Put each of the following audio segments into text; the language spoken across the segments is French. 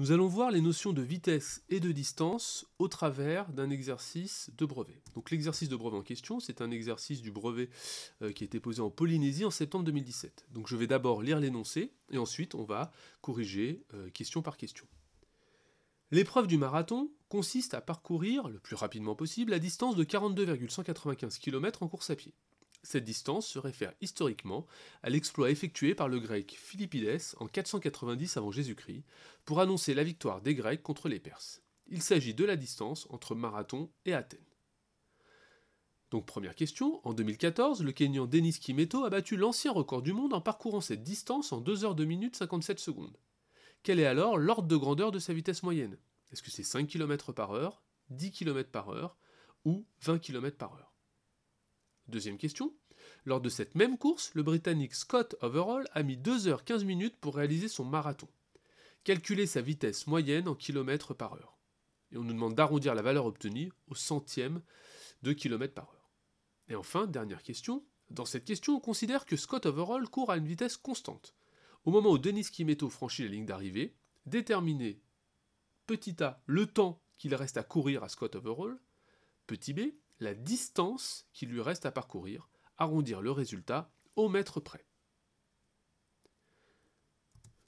Nous allons voir les notions de vitesse et de distance au travers d'un exercice de brevet. Donc l'exercice de brevet en question, c'est un exercice du brevet euh, qui a été posé en Polynésie en septembre 2017. Donc je vais d'abord lire l'énoncé et ensuite on va corriger euh, question par question. L'épreuve du marathon consiste à parcourir le plus rapidement possible la distance de 42,195 km en course à pied. Cette distance se réfère historiquement à l'exploit effectué par le grec Philippides en 490 avant Jésus-Christ pour annoncer la victoire des Grecs contre les Perses. Il s'agit de la distance entre Marathon et Athènes. Donc première question, en 2014, le Kenyan Denis Kimeto a battu l'ancien record du monde en parcourant cette distance en 2 heures 2 minutes 57 secondes. Quel est alors l'ordre de grandeur de sa vitesse moyenne Est-ce que c'est 5 km par heure, 10 km par heure ou 20 km par heure Deuxième question. Lors de cette même course, le Britannique Scott Overall a mis 2h15 minutes pour réaliser son marathon. Calculez sa vitesse moyenne en kilomètres par heure. Et on nous demande d'arrondir la valeur obtenue au centième de kilomètre par heure. Et enfin, dernière question. Dans cette question, on considère que Scott Overall court à une vitesse constante. Au moment où Denis Kimeto franchit la ligne d'arrivée, déterminer petit a le temps qu'il reste à courir à Scott Overall, petit b la distance qu'il lui reste à parcourir, arrondir le résultat au mètre près.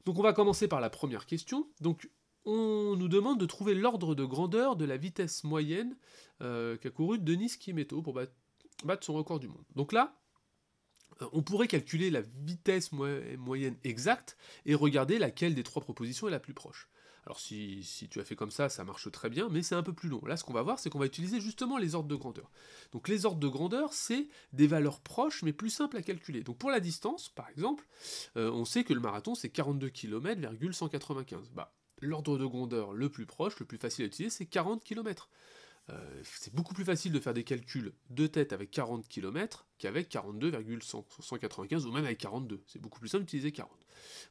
Donc on va commencer par la première question. Donc on nous demande de trouver l'ordre de grandeur de la vitesse moyenne euh, qu'a couru Denis Kimeto pour battre son record du monde. Donc là, euh, on pourrait calculer la vitesse moyenne exacte et regarder laquelle des trois propositions est la plus proche. Alors si, si, tu as fait comme ça, ça marche très bien, mais c'est un peu plus long. Là, ce qu'on va voir, c'est qu'on va utiliser justement les ordres de grandeur. Donc les ordres de grandeur, c'est des valeurs proches, mais plus simples à calculer. Donc pour la distance, par exemple, euh, on sait que le marathon, c'est 42 km,195. Bah, l'ordre de grandeur le plus proche, le plus facile à utiliser, c'est 40 km. Euh, c'est beaucoup plus facile de faire des calculs de tête avec 40 km qu'avec 42,195 ou même avec 42. C'est beaucoup plus simple d'utiliser 40.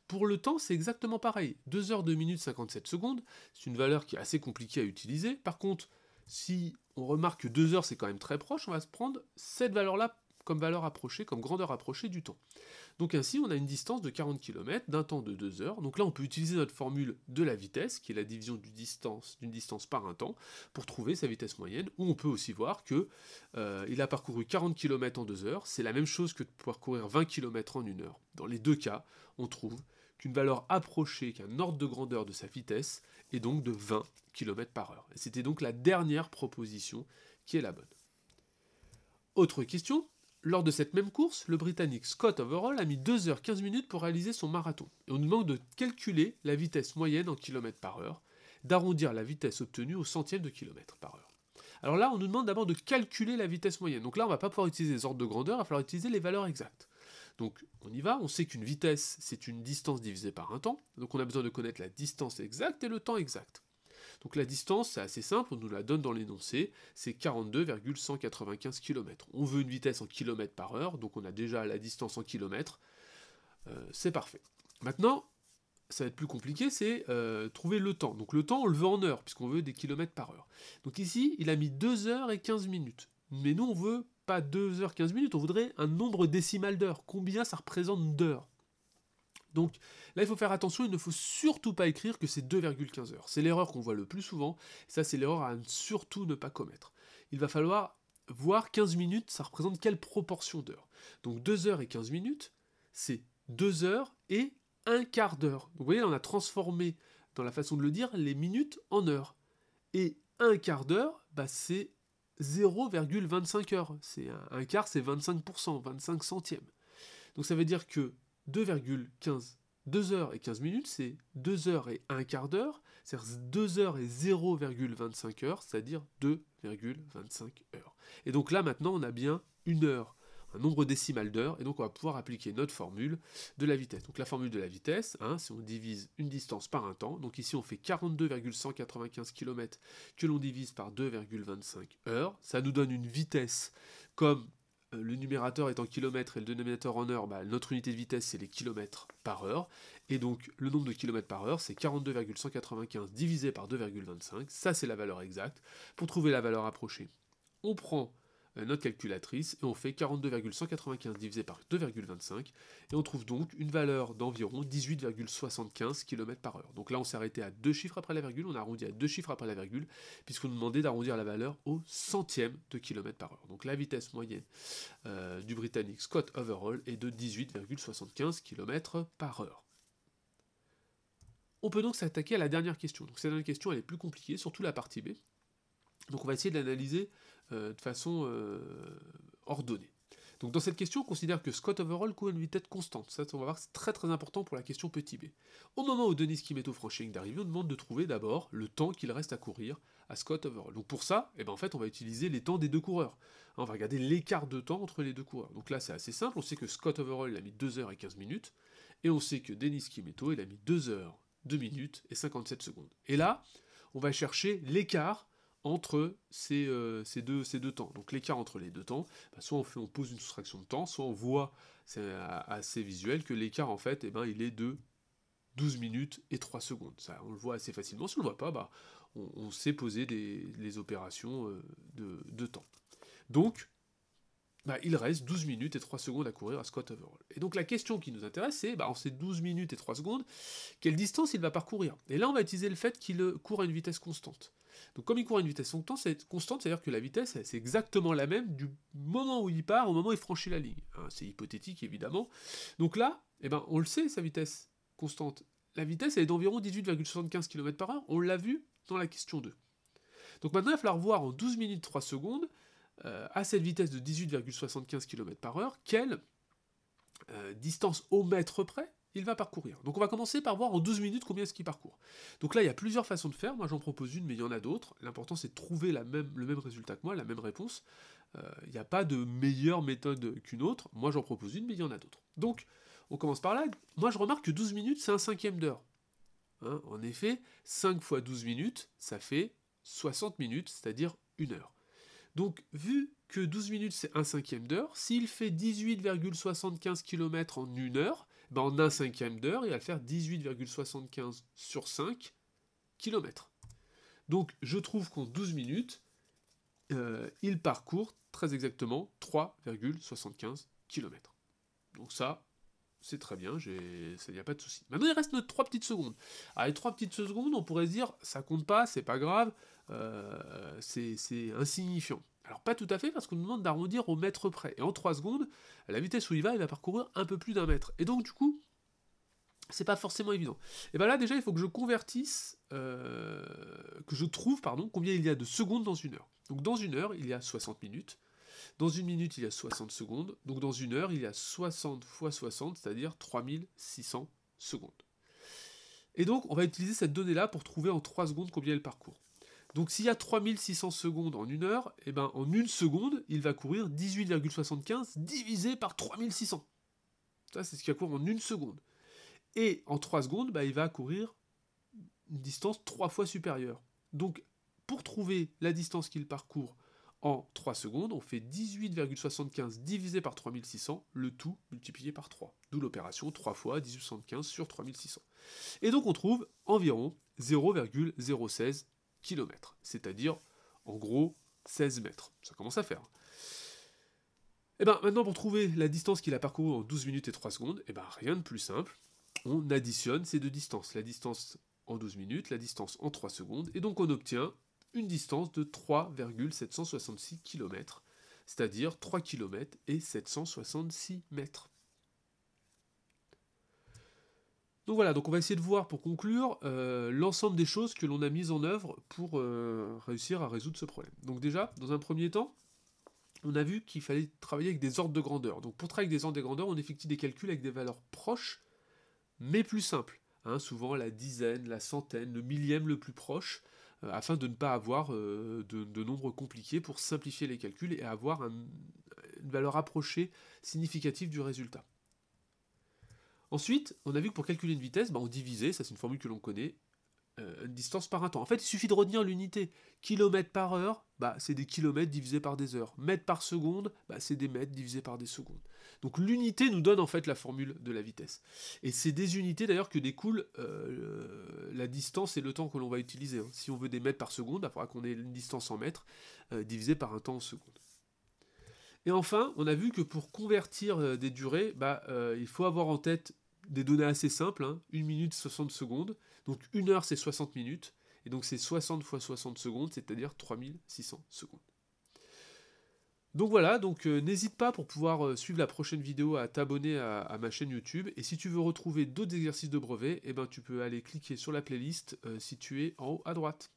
Pour le temps, c'est exactement pareil. 2 heures 2 minutes 57 secondes, c'est une valeur qui est assez compliquée à utiliser. Par contre, si on remarque que 2 heures c'est quand même très proche, on va se prendre cette valeur-là comme valeur approchée, comme grandeur approchée du temps. Donc ainsi, on a une distance de 40 km d'un temps de 2 heures. Donc là, on peut utiliser notre formule de la vitesse, qui est la division d'une distance, distance par un temps, pour trouver sa vitesse moyenne, ou on peut aussi voir qu'il euh, a parcouru 40 km en 2 heures, c'est la même chose que de parcourir 20 km en 1 heure. Dans les deux cas, on trouve qu'une valeur approchée, qu'un ordre de grandeur de sa vitesse, est donc de 20 km par heure. Et c'était donc la dernière proposition qui est la bonne. Autre question, lors de cette même course, le Britannique Scott Overall a mis 2h15 minutes pour réaliser son marathon, et on nous demande de calculer la vitesse moyenne en kilomètres par heure, d'arrondir la vitesse obtenue au centième de kilomètres par heure. Alors là, on nous demande d'abord de calculer la vitesse moyenne. Donc là, on ne va pas pouvoir utiliser les ordres de grandeur, il va falloir utiliser les valeurs exactes. Donc on y va, on sait qu'une vitesse, c'est une distance divisée par un temps, donc on a besoin de connaître la distance exacte et le temps exact. Donc la distance, c'est assez simple, on nous la donne dans l'énoncé, c'est 42,195 km. On veut une vitesse en km par heure, donc on a déjà la distance en km. Euh, c'est parfait. Maintenant, ça va être plus compliqué, c'est euh, trouver le temps. Donc le temps, on le veut en heures, puisqu'on veut des kilomètres par heure. Donc ici, il a mis 2 heures et 15 minutes. Mais nous, on veut pas 2 heures 15 minutes, on voudrait un nombre décimal d'heures. Combien ça représente d'heures donc là, il faut faire attention, il ne faut surtout pas écrire que c'est 2,15 heures. C'est l'erreur qu'on voit le plus souvent, ça c'est l'erreur à surtout ne pas commettre. Il va falloir voir 15 minutes, ça représente quelle proportion d'heures. Donc 2 heures et 15 minutes, c'est 2 heures et un quart d'heure. Vous voyez, on a transformé, dans la façon de le dire, les minutes en heures. Et un quart d'heure, bah, c'est 0,25 heures. C'est un, un quart, c'est 25%, 25 centièmes. Donc ça veut dire que 2,15. 2 heures et 15 minutes, c'est 2 heures et un quart d'heure, c'est-à-dire 2 heures et 0,25 heures, c'est-à-dire 2,25 heures. Et donc là, maintenant, on a bien une heure, un nombre décimal d'heures, et donc on va pouvoir appliquer notre formule de la vitesse. Donc la formule de la vitesse, hein, si on divise une distance par un temps, donc ici on fait 42,195 km que l'on divise par 2,25 heures, ça nous donne une vitesse comme euh, le numérateur est en kilomètres et le dénominateur en heure, bah, notre unité de vitesse c'est les kilomètres par heure, et donc le nombre de kilomètres par heure c'est 42,195 divisé par 2,25, ça c'est la valeur exacte. Pour trouver la valeur approchée, on prend euh, notre calculatrice et on fait 42,195 divisé par 2,25 et on trouve donc une valeur d'environ 18,75 km par heure. Donc là on s'est arrêté à deux chiffres après la virgule, on a arrondi à deux chiffres après la virgule puisqu'on nous demandait d'arrondir la valeur au centième de km par heure. Donc la vitesse moyenne euh, du Britannique Scott Overall est de 18,75 km par heure. On peut donc s'attaquer à la dernière question. Donc cette dernière question elle est plus compliquée, surtout la partie B. Donc on va essayer de l'analyser. Euh, de façon euh, ordonnée. Donc dans cette question, on considère que Scott Overall court à une vitesse constante. Ça, on va voir, c'est très très important pour la question petit b. Au moment où Denis Kimeto franchit une d'arrivée, on demande de trouver d'abord le temps qu'il reste à courir à Scott Overall. Donc pour ça, eh ben, en fait, on va utiliser les temps des deux coureurs. on va regarder l'écart de temps entre les deux coureurs. Donc là, c'est assez simple. On sait que Scott Overall, a mis 2h15 minutes. Et on sait que Denis Kimeto, il a mis 2h, 2 minutes et 57 secondes. Et là, on va chercher l'écart entre euh, ces, deux, temps. Donc l'écart entre les deux temps, bah, soit on, fait, on pose une soustraction de temps, soit on voit, c'est euh, assez visuel, que l'écart en fait, eh ben, il est de 12 minutes et 3 secondes. Ça, on le voit assez facilement. Si on ne le voit pas, bah, on, sait poser des, les opérations euh, de, de temps. Donc, bah, il reste 12 minutes et 3 secondes à courir à squat Overall. Et donc la question qui nous intéresse, c'est, bah, en ces 12 minutes et 3 secondes, quelle distance il va parcourir Et là, on va utiliser le fait qu'il court à une vitesse constante. Donc comme il court à une vitesse constante, c'est-à-dire que la vitesse, c'est exactement la même du moment où il part au moment où il franchit la ligne. Hein, c'est hypothétique, évidemment. Donc là, eh ben, on le sait, sa vitesse constante. La vitesse, elle est d'environ 18,75 km par heure. On l'a vu dans la question 2. Donc maintenant, il va falloir voir en 12 minutes 3 secondes euh, à cette vitesse de 18,75 km par heure, quelle euh, distance au mètre près il va parcourir. Donc on va commencer par voir en 12 minutes combien est-ce qu'il parcourt. Donc là, il y a plusieurs façons de faire, moi j'en propose une, mais il y en a d'autres. L'important c'est de trouver le même résultat que moi, la même réponse. Euh, il n'y a pas de meilleure méthode qu'une autre, moi j'en propose une, mais il y en a d'autres. Donc, on commence par là. Moi je remarque que 12 minutes, c'est un cinquième d'heure. Hein, en effet, 5 fois 12 minutes, ça fait 60 minutes, c'est-à-dire une heure. Donc, vu que 12 minutes c'est un cinquième d'heure, s'il fait 18,75 km en une heure, eh ben, en un cinquième d'heure, il va faire 18,75 sur 5 km. Donc, je trouve qu'en 12 minutes, euh, il parcourt très exactement 3,75 km. Donc ça, c'est très bien, il n'y a pas de souci. Maintenant, il reste notre 3 petites secondes. Avec ah, 3 petites secondes, on pourrait se dire, ça compte pas, c'est pas grave, euh, c'est insignifiant. Alors, pas tout à fait, parce qu'on nous demande d'arrondir au mètre près. Et en 3 secondes, la vitesse où il va, il va parcourir un peu plus d'un mètre. Et donc, du coup, c'est pas forcément évident. Et bien là, déjà, il faut que je convertisse, euh, que je trouve, pardon, combien il y a de secondes dans une heure. Donc, dans une heure, il y a 60 minutes, dans une minute, il y a 60 secondes. Donc dans une heure, il y a 60 fois 60, c'est-à-dire 3600 secondes. Et donc, on va utiliser cette donnée-là pour trouver en 3 secondes combien il parcourt. Donc s'il y a 3600 secondes en une heure, et eh ben, en une seconde, il va courir 18,75 divisé par 3600. Ça, c'est ce qu'il va courir en une seconde. Et en 3 secondes, bah, il va courir une distance 3 fois supérieure. Donc, pour trouver la distance qu'il parcourt en 3 secondes, on fait 18,75 divisé par 3600, le tout multiplié par 3. D'où l'opération 3 fois 1875 sur 3600. Et donc on trouve environ 0,016 km, c'est-à-dire en gros 16 mètres. Ça commence à faire. Et eh bien maintenant pour trouver la distance qu'il a parcourue en 12 minutes et 3 secondes, et eh ben rien de plus simple, on additionne ces deux distances. La distance en 12 minutes, la distance en 3 secondes, et donc on obtient une distance de 3,766 km, c'est-à-dire 3 km et 766 mètres. Donc voilà, donc on va essayer de voir pour conclure euh, l'ensemble des choses que l'on a mises en œuvre pour euh, réussir à résoudre ce problème. Donc déjà, dans un premier temps, on a vu qu'il fallait travailler avec des ordres de grandeur. Donc pour travailler avec des ordres de grandeur, on effectue des calculs avec des valeurs proches, mais plus simples. Hein, souvent la dizaine, la centaine, le millième le plus proche. Euh, afin de ne pas avoir euh, de, nombres compliqués pour simplifier les calculs et avoir une valeur approchée significative du résultat. Ensuite, on a vu que pour calculer une vitesse, bah, on divisait, ça c'est une formule que l'on connaît, euh, une distance par un temps. En fait, il suffit de retenir l'unité. Kilomètre par heure, bah, c'est des kilomètres divisés par des heures. Mètres par seconde, bah, c'est des mètres divisés par des secondes. Donc l'unité nous donne en fait la formule de la vitesse. Et c'est des unités d'ailleurs que découlent euh, la distance et le temps que l'on va utiliser. Hein. Si on veut des mètres par seconde, il faudra qu'on ait une distance en mètres euh, divisée par un temps en seconde. Et enfin, on a vu que pour convertir des durées, bah, il faut avoir en tête des données assez simples, hein. Une 1 minute 60 secondes, donc une heure, c'est 60 minutes. Et donc c'est 60 fois 60 secondes, c'est-à-dire 3600 secondes. Donc voilà, donc euh, n'hésite pas pour pouvoir euh, suivre la prochaine vidéo à t'abonner à, ma chaîne YouTube. Et si tu veux retrouver d'autres exercices de brevet, eh ben, tu peux aller cliquer sur la playlist euh, située en haut à droite.